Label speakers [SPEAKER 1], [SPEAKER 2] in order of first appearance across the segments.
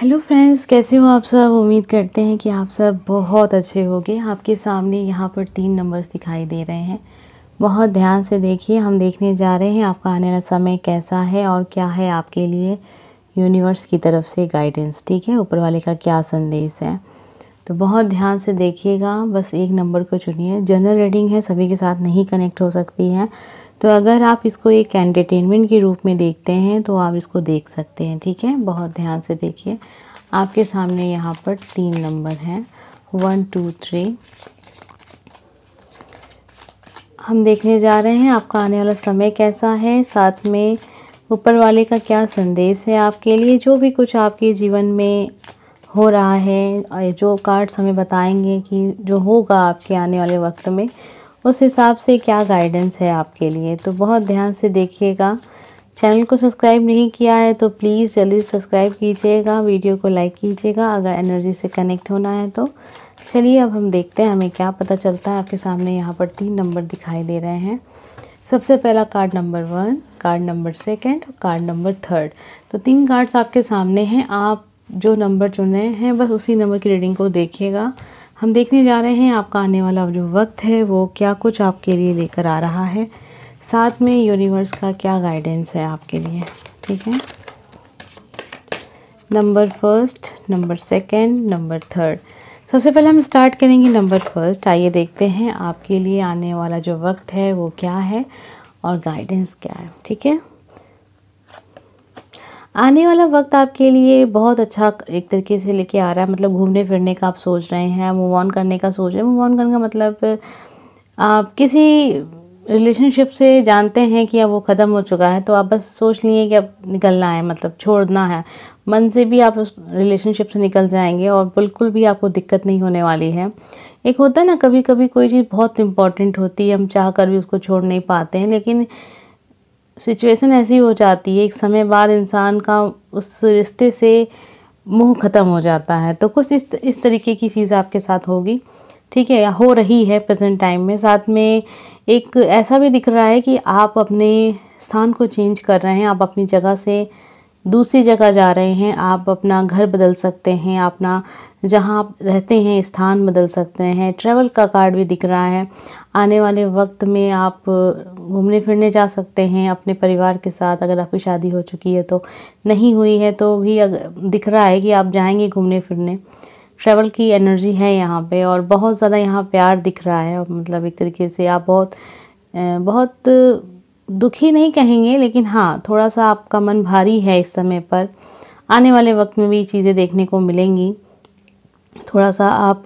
[SPEAKER 1] hello friends कैसे हो आप सब उम्मीद करते हैं कि आप सब बहुत अच्छे होंगे आपके सामने यहाँ पर तीन नंबर्स दिखाई दे रहे हैं बहुत ध्यान से देखिए हम देखने जा रहे हैं आपका आने वाला समय कैसा है और क्या है आपके लिए यूनिवर्स की तरफ से गाइडेंस ठीक है ऊपर वाले का क्या संदेश है तो बहुत ध्यान से देखिएगा बस एक नंबर को चुनिए जनरल रीडिंग है सभी के साथ नहीं कनेक्ट हो सकती है तो अगर आप इसको एक एंटरटेनमेंट के रूप में देखते हैं तो आप इसको देख सकते हैं ठीक है बहुत ध्यान से देखिए आपके सामने यहाँ पर तीन नंबर हैं वन टू थ्री हम देखने जा रहे हैं आपका आने वाला समय कैसा है साथ में ऊपर वाले का क्या संदेश है आपके लिए जो भी कुछ आपके जीवन में हो रहा है जो कार्ड्स हमें बताएंगे कि जो होगा आपके आने वाले वक्त में उस हिसाब से क्या गाइडेंस है आपके लिए तो बहुत ध्यान से देखिएगा चैनल को सब्सक्राइब नहीं किया है तो प्लीज़ जल्दी सब्सक्राइब कीजिएगा वीडियो को लाइक कीजिएगा अगर एनर्जी से कनेक्ट होना है तो चलिए अब हम देखते हैं हमें क्या पता चलता है आपके सामने यहाँ पर तीन नंबर दिखाई दे रहे हैं सबसे पहला card number one card number second और कार्ड नंबर थर्ड तो तीन कार्ड्स आपके सामने हैं आप जो नंबर चुने हैं बस उसी नंबर की रीडिंग को देखिएगा हम देखने जा रहे हैं आपका आने वाला जो वक्त है वो क्या कुछ आपके लिए लेकर आ रहा है साथ में यूनिवर्स का क्या गाइडेंस है आपके लिए ठीक है number first number second number third सबसे पहले हम स्टार्ट करेंगे नंबर फर्स्ट आइए देखते हैं आपके लिए आने वाला जो वक्त है वो क्या है और गाइडेंस क्या है ठीक है आने वाला वक्त आपके लिए बहुत अच्छा एक तरीके से लेके आ रहा है मतलब घूमने फिरने का आप सोच रहे हैं मूव ऑन करने का सोच रहे हैं मूव ऑन करने का मतलब आप किसी रिलेशनशिप से जानते हैं कि अब वो ख़त्म हो चुका है तो आप बस सोच लिए कि अब निकलना है मतलब छोड़ना है मन से भी आप उस रिलेशनशिप से निकल जाएंगे और बिल्कुल भी आपको दिक्कत नहीं होने वाली है एक होता है ना कभी कभी कोई चीज़ बहुत इंपॉर्टेंट होती है हम चाह कर भी उसको छोड़ नहीं पाते हैं लेकिन सिचुएशन ऐसी हो जाती है एक समय बाद इंसान का उस रिश्ते से मुँह ख़त्म हो जाता है तो कुछ इस इस तरीके की चीज़ आपके साथ होगी ठीक है हो रही है प्रेजेंट टाइम में साथ में एक ऐसा भी दिख रहा है कि आप अपने स्थान को चेंज कर रहे हैं आप अपनी जगह से दूसरी जगह जा रहे हैं आप अपना घर बदल सकते हैं अपना जहाँ आप रहते हैं स्थान बदल सकते हैं ट्रैवल का कार्ड भी दिख रहा है आने वाले वक्त में आप घूमने फिरने जा सकते हैं अपने परिवार के साथ अगर आपकी शादी हो चुकी है तो नहीं हुई है तो भी दिख रहा है कि आप जाएंगे घूमने फिरने ट्रैवल की एनर्जी है यहाँ पे और बहुत ज़्यादा यहाँ प्यार दिख रहा है मतलब एक तरीके से आप बहुत बहुत दुखी नहीं कहेंगे लेकिन हाँ थोड़ा सा आपका मन भारी है इस समय पर आने वाले वक्त में भी चीज़ें देखने को मिलेंगी थोड़ा सा आप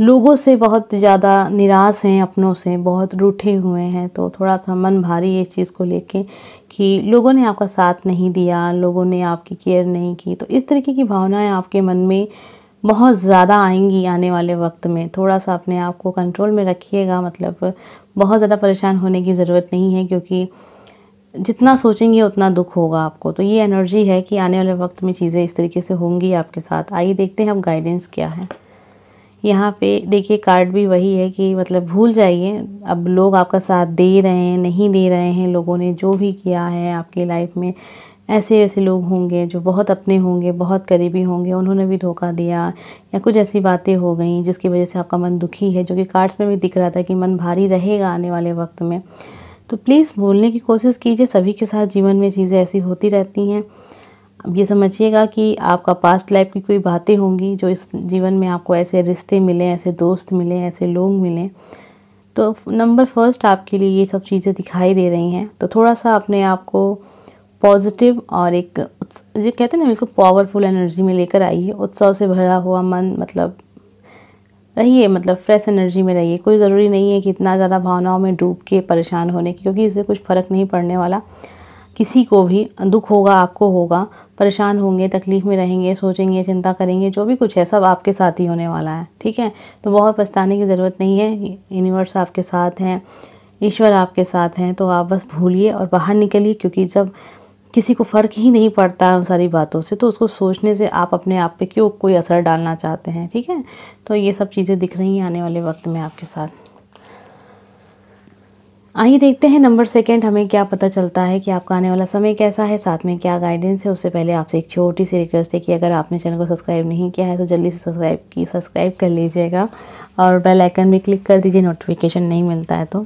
[SPEAKER 1] लोगों से बहुत ज़्यादा निराश हैं अपनों से बहुत रूठे हुए हैं तो थोड़ा सा मन भारी है इस चीज़ को लेके कि लोगों ने आपका साथ नहीं दिया लोगों ने आपकी केयर नहीं की तो इस तरीके की भावनाएं आपके मन में बहुत ज़्यादा आएंगी आने वाले वक्त में थोड़ा सा अपने आप को कंट्रोल में रखिएगा मतलब बहुत ज़्यादा परेशान होने की ज़रूरत नहीं है क्योंकि जितना सोचेंगे उतना दुख होगा आपको तो ये एनर्जी है कि आने वाले वक्त में चीज़ें इस तरीके से होंगी आपके साथ आइए देखते हैं अब गाइडेंस क्या है यहाँ पे देखिए कार्ड भी वही है कि मतलब भूल जाइए अब लोग आपका साथ दे रहे हैं नहीं दे रहे हैं लोगों ने जो भी किया है आपकी लाइफ में ऐसे ऐसे लोग होंगे जो बहुत अपने होंगे बहुत करीबी होंगे उन्होंने भी धोखा दिया या कुछ ऐसी बातें हो गई जिसकी वजह से आपका मन दुखी है जो कि कार्ड्स में भी दिख रहा था कि मन भारी रहेगा आने वाले वक्त में तो प्लीज़ भूलने की कोशिश कीजिए सभी के साथ जीवन में चीज़ें ऐसी होती रहती हैं अब ये समझिएगा कि आपका पास्ट लाइफ की कोई बातें होंगी जो इस जीवन में आपको ऐसे रिश्ते मिले ऐसे दोस्त मिले ऐसे लोग मिले तो नंबर फर्स्ट आपके लिए ये सब चीज़ें दिखाई दे रही हैं तो थोड़ा सा अपने आप को पॉजिटिव और एक जो कहते हैं ना बिल्कुल पावरफुल एनर्जी में लेकर आइए उत्सव से भरा हुआ मन मतलब रहिए मतलब फ्रेश एनर्जी में रहिए कोई ज़रूरी नहीं है कि इतना ज़्यादा भावनाओं में डूब के परेशान होने की क्योंकि इससे कुछ फ़र्क नहीं पड़ने वाला किसी को भी दुख होगा आपको होगा परेशान होंगे तकलीफ़ में रहेंगे सोचेंगे चिंता करेंगे जो भी कुछ है सब आपके साथ ही होने वाला है ठीक है तो बहुत पछताने की ज़रूरत नहीं है यूनिवर्स आपके साथ हैं ईश्वर आपके साथ हैं तो आप बस भूलिए और बाहर निकलिए क्योंकि जब किसी को फ़र्क ही नहीं पड़ता है उन सारी बातों से तो उसको सोचने से आप अपने आप पे क्यों कोई असर डालना चाहते हैं ठीक है तो ये सब चीज़ें दिख रही हैं आने वाले वक्त में आपके साथ आइए देखते हैं नंबर सेकेंड हमें क्या पता चलता है कि आपका आने वाला समय कैसा है साथ में क्या गाइडेंस है उससे पहले आपसे एक छोटी सी रिक्वेस्ट है कि अगर आपने चैनल को सब्सक्राइब नहीं किया है तो जल्दी से सब्सक्राइब की सब्सक्राइब कर लीजिएगा और बेल आइकन भी क्लिक कर दीजिए नोटिफिकेशन नहीं मिलता है तो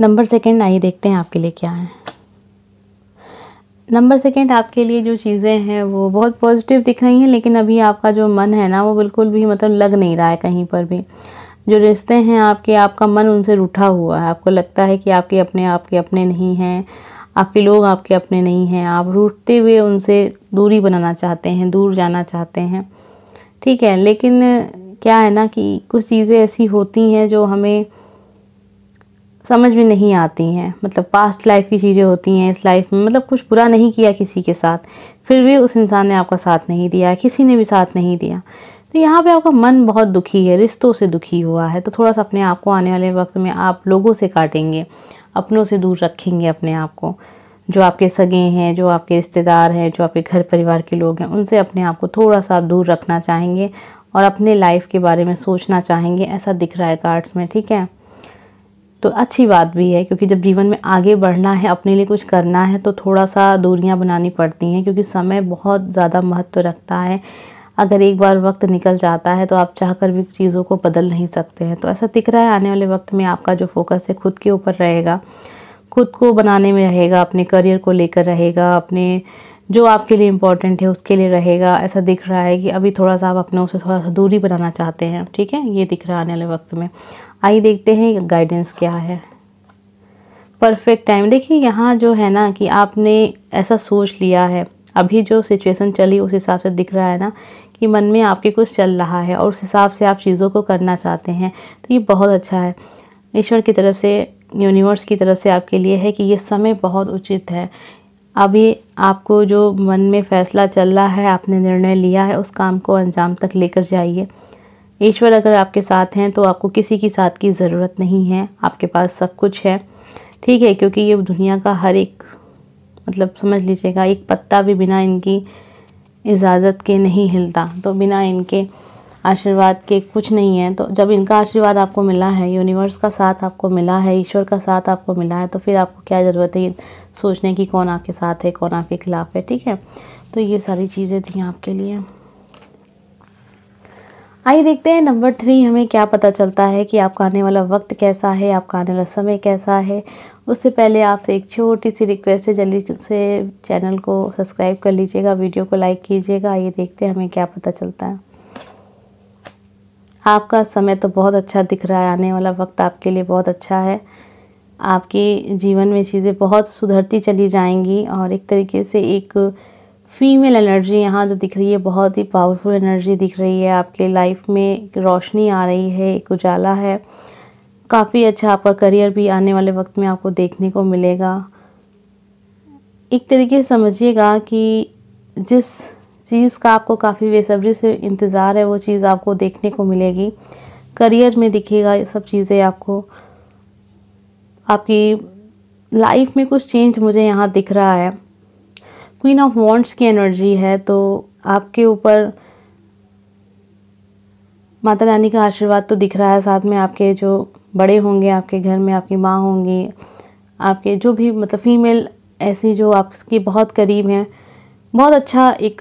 [SPEAKER 1] नंबर सेकेंड आइए देखते हैं आपके लिए क्या है नंबर सेकेंड आपके लिए जो चीज़ें हैं वो बहुत पॉजिटिव दिख रही हैं लेकिन अभी आपका जो मन है ना वो बिल्कुल भी मतलब लग नहीं रहा है कहीं पर भी जो रिश्ते हैं आपके आपका मन उनसे रूठा हुआ है आपको लगता है कि आपके अपने आपके अपने नहीं हैं आपके लोग आपके अपने नहीं हैं आप रूठते हुए उनसे दूरी बनाना चाहते हैं दूर जाना चाहते हैं ठीक है लेकिन क्या है ना कि कुछ चीज़ें ऐसी होती हैं जो हमें समझ में नहीं आती हैं मतलब पास्ट लाइफ की चीज़ें होती हैं इस लाइफ में मतलब कुछ बुरा नहीं किया किसी के साथ फिर भी उस इंसान ने आपका साथ नहीं दिया किसी ने भी साथ नहीं दिया तो यहाँ पे आपका मन बहुत दुखी है रिश्तों से दुखी हुआ है तो थोड़ा सा अपने आप को आने वाले वक्त में आप लोगों से काटेंगे अपनों से दूर रखेंगे अपने आप को जो आपके सगे हैं जो आपके रिश्तेदार हैं जो आपके घर परिवार के लोग हैं उनसे अपने आप को थोड़ा सा आप दूर रखना चाहेंगे और अपने लाइफ के बारे में सोचना चाहेंगे ऐसा दिख रहा है कार्ड्स में ठीक है तो अच्छी बात भी है क्योंकि जब जीवन में आगे बढ़ना है अपने लिए कुछ करना है तो थोड़ा सा दूरियां बनानी पड़ती हैं क्योंकि समय बहुत ज़्यादा महत्व रखता है अगर एक बार वक्त निकल जाता है तो आप चाह कर भी चीज़ों को बदल नहीं सकते हैं तो ऐसा दिख रहा है आने वाले वक्त में आपका जो फोकस है खुद के ऊपर रहेगा खुद को बनाने में रहेगा अपने करियर को लेकर रहेगा अपने जो आपके लिए इम्पॉर्टेंट है उसके लिए रहेगा ऐसा दिख रहा है कि अभी थोड़ा सा आप अपने उसे थोड़ा सा दूरी बनाना चाहते हैं ठीक है ये दिख रहा है आने वाले वक्त में आइए देखते हैं गाइडेंस क्या है परफेक्ट टाइम देखिए यहाँ जो है ना कि आपने ऐसा सोच लिया है अभी जो सिचुएशन चली उस हिसाब से दिख रहा है ना कि मन में आपके कुछ चल रहा है और उस हिसाब से आप चीज़ों को करना चाहते हैं तो ये बहुत अच्छा है ईश्वर की तरफ से यूनिवर्स की तरफ से आपके लिए है कि ये समय बहुत उचित है अभी आपको जो मन में फैसला चल रहा है आपने निर्णय लिया है उस काम को अंजाम तक लेकर जाइए ईश्वर अगर आपके साथ हैं तो आपको किसी की साथ की ज़रूरत नहीं है आपके पास सब कुछ है ठीक है क्योंकि ये दुनिया का हर एक मतलब समझ लीजिएगा एक पत्ता भी बिना इनकी इजाज़त के नहीं हिलता तो बिना इनके आशीर्वाद के कुछ नहीं है तो जब इनका आशीर्वाद आपको मिला है यूनिवर्स का साथ आपको मिला है ईश्वर का साथ आपको मिला है तो फिर आपको क्या ज़रूरत है सोचने की कौन आपके साथ है कौन आपके खिलाफ़ है ठीक है तो ये सारी चीज़ें थी आपके लिए आइए देखते हैं नंबर थ्री हमें क्या पता चलता है कि आपका आने वाला वक्त कैसा है आपका आने वाला समय कैसा है उससे पहले आपसे एक छोटी सी रिक्वेस्ट है जल्दी से चैनल को सब्सक्राइब कर लीजिएगा वीडियो को लाइक कीजिएगा आइए देखते हैं हमें क्या पता चलता है आपका समय तो बहुत अच्छा दिख रहा है आने वाला वक्त आपके लिए बहुत अच्छा है आपके जीवन में चीज़ें बहुत सुधरती चली जाएंगी और एक तरीके से एक फीमेल एनर्जी यहाँ जो दिख रही है बहुत ही पावरफुल एनर्जी दिख रही है आपके लाइफ में एक रोशनी आ रही है एक उजाला है काफ़ी अच्छा आपका करियर भी आने वाले वक्त में आपको देखने को मिलेगा एक तरीके से समझिएगा कि जिस चीज़ का आपको काफ़ी बेसब्री से इंतज़ार है वो चीज़ आपको देखने को मिलेगी करियर में दिखेगा ये सब चीज़ें आपको आपकी लाइफ में कुछ चेंज मुझे यहाँ दिख रहा है क्वीन ऑफ वॉन्ट्स की एनर्जी है तो आपके ऊपर माता रानी का आशीर्वाद तो दिख रहा है साथ में आपके जो बड़े होंगे आपके घर में आपकी माँ होंगी आपके जो भी मतलब फीमेल ऐसी जो आपके बहुत करीब हैं बहुत अच्छा एक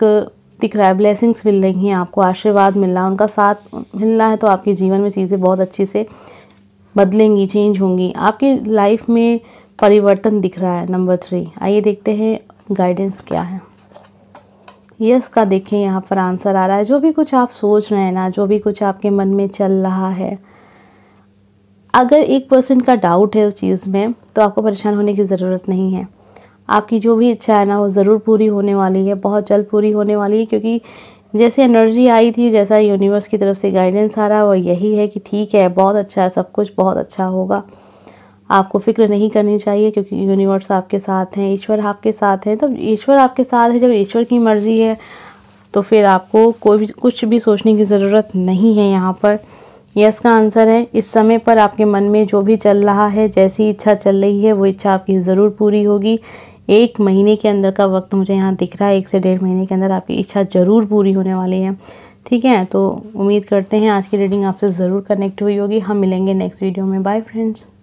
[SPEAKER 1] दिख रहा है ब्लेसिंग्स मिल रही हैं आपको आशीर्वाद मिल रहा है उनका साथ मिल रहा है तो आपके जीवन में चीज़ें बहुत अच्छे से बदलेंगी चेंज होंगी आपकी लाइफ में परिवर्तन दिख रहा है नंबर थ्री आइए देखते हैं गाइडेंस क्या है यस का देखें यहाँ पर आंसर आ रहा है जो भी कुछ आप सोच रहे हैं ना जो भी कुछ आपके मन में चल रहा है अगर एक परसेंट का डाउट है उस चीज़ में तो आपको परेशान होने की ज़रूरत नहीं है आपकी जो भी इच्छा है ना वो ज़रूर पूरी होने वाली है बहुत जल्द पूरी होने वाली है क्योंकि जैसे एनर्जी आई थी जैसा यूनिवर्स की तरफ से गाइडेंस आ रहा है वो यही है कि ठीक है बहुत अच्छा है सब कुछ बहुत अच्छा होगा आपको फिक्र नहीं करनी चाहिए क्योंकि यूनिवर्स आपके साथ हैं ईश्वर आपके साथ हैं तब ईश्वर आपके साथ है जब ईश्वर की मर्ज़ी है तो फिर आपको कोई भी कुछ भी सोचने की ज़रूरत नहीं है यहाँ पर यस का आंसर है इस समय पर आपके मन में जो भी चल रहा है जैसी इच्छा चल रही है वो इच्छा आपकी ज़रूर पूरी होगी एक महीने के अंदर का वक्त मुझे यहाँ दिख रहा है एक से डेढ़ महीने के अंदर आपकी इच्छा ज़रूर पूरी होने वाली है ठीक है तो उम्मीद करते हैं आज की रीडिंग आपसे ज़रूर कनेक्ट हुई होगी हम मिलेंगे नेक्स्ट वीडियो में बाय फ्रेंड्स